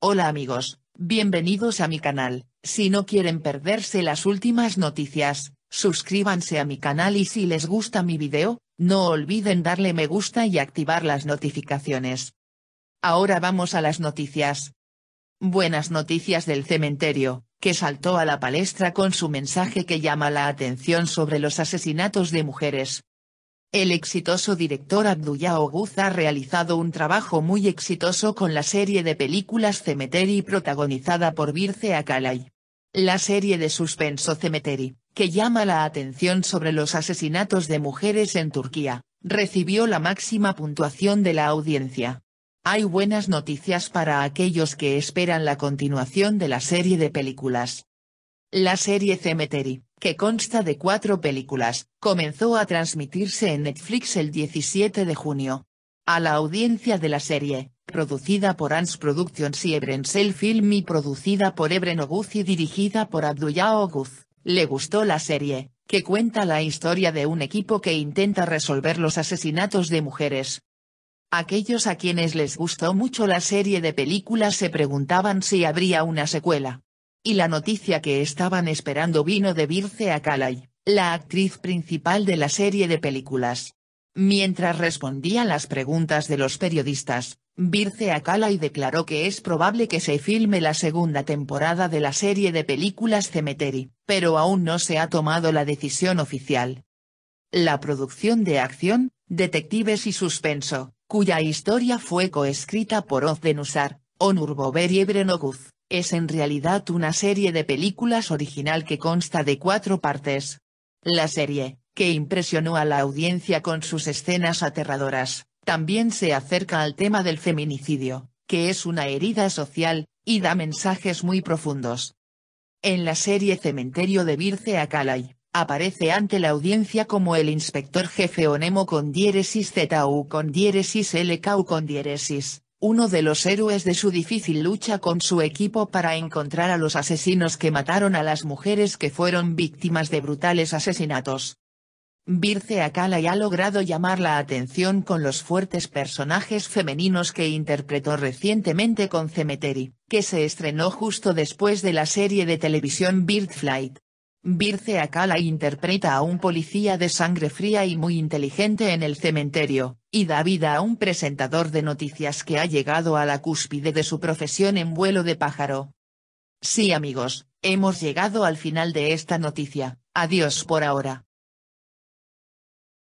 Hola amigos, bienvenidos a mi canal, si no quieren perderse las últimas noticias, suscríbanse a mi canal y si les gusta mi video, no olviden darle me gusta y activar las notificaciones. Ahora vamos a las noticias. Buenas noticias del cementerio, que saltó a la palestra con su mensaje que llama la atención sobre los asesinatos de mujeres, el exitoso director Abduya Oguz ha realizado un trabajo muy exitoso con la serie de películas Cemetery protagonizada por Birce Akalay. La serie de suspenso Cemetery, que llama la atención sobre los asesinatos de mujeres en Turquía, recibió la máxima puntuación de la audiencia. Hay buenas noticias para aquellos que esperan la continuación de la serie de películas. La serie Cemetery, que consta de cuatro películas, comenzó a transmitirse en Netflix el 17 de junio. A la audiencia de la serie, producida por Ans Productions y Ebrensel Film y producida por Ebren Oguz y dirigida por Abdullah Oguz, le gustó la serie, que cuenta la historia de un equipo que intenta resolver los asesinatos de mujeres. Aquellos a quienes les gustó mucho la serie de películas se preguntaban si habría una secuela y la noticia que estaban esperando vino de Virce Akalay, la actriz principal de la serie de películas. Mientras respondía las preguntas de los periodistas, Virce Akalay declaró que es probable que se filme la segunda temporada de la serie de películas Cemetery, pero aún no se ha tomado la decisión oficial. La producción de acción, detectives y suspenso, cuya historia fue coescrita por Oz Usar, Onur Bober y es en realidad una serie de películas original que consta de cuatro partes. La serie, que impresionó a la audiencia con sus escenas aterradoras, también se acerca al tema del feminicidio, que es una herida social, y da mensajes muy profundos. En la serie Cementerio de Virce Akalay, aparece ante la audiencia como el inspector jefe Onemo con diéresis ZU con diéresis LKU con diéresis, uno de los héroes de su difícil lucha con su equipo para encontrar a los asesinos que mataron a las mujeres que fueron víctimas de brutales asesinatos. Birce Akala ha logrado llamar la atención con los fuertes personajes femeninos que interpretó recientemente con Cemetery, que se estrenó justo después de la serie de televisión Flight. Virce Acala e interpreta a un policía de sangre fría y muy inteligente en el cementerio, y da vida a un presentador de noticias que ha llegado a la cúspide de su profesión en vuelo de pájaro. Sí amigos, hemos llegado al final de esta noticia, adiós por ahora.